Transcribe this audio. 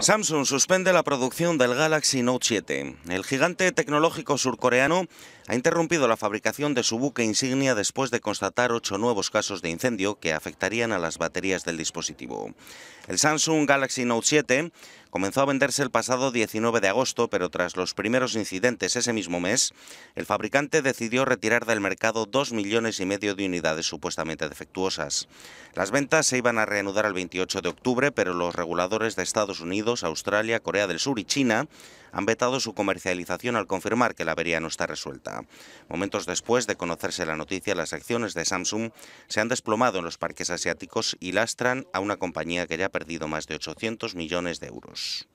Samsung suspende la producción del Galaxy Note 7. El gigante tecnológico surcoreano ha interrumpido la fabricación de su buque insignia después de constatar ocho nuevos casos de incendio que afectarían a las baterías del dispositivo. El Samsung Galaxy Note 7 comenzó a venderse el pasado 19 de agosto, pero tras los primeros incidentes ese mismo mes, el fabricante decidió retirar del mercado 2 millones y medio de unidades supuestamente defectuosas. Las ventas se iban a reanudar el 28 de octubre, pero los reguladores de Estados Unidos, Australia, Corea del Sur y China han vetado su comercialización al confirmar que la avería no está resuelta. Momentos después de conocerse la noticia, las acciones de Samsung se han desplomado en los parques asiáticos y lastran a una compañía que ya ha perdido más de 800 millones de euros.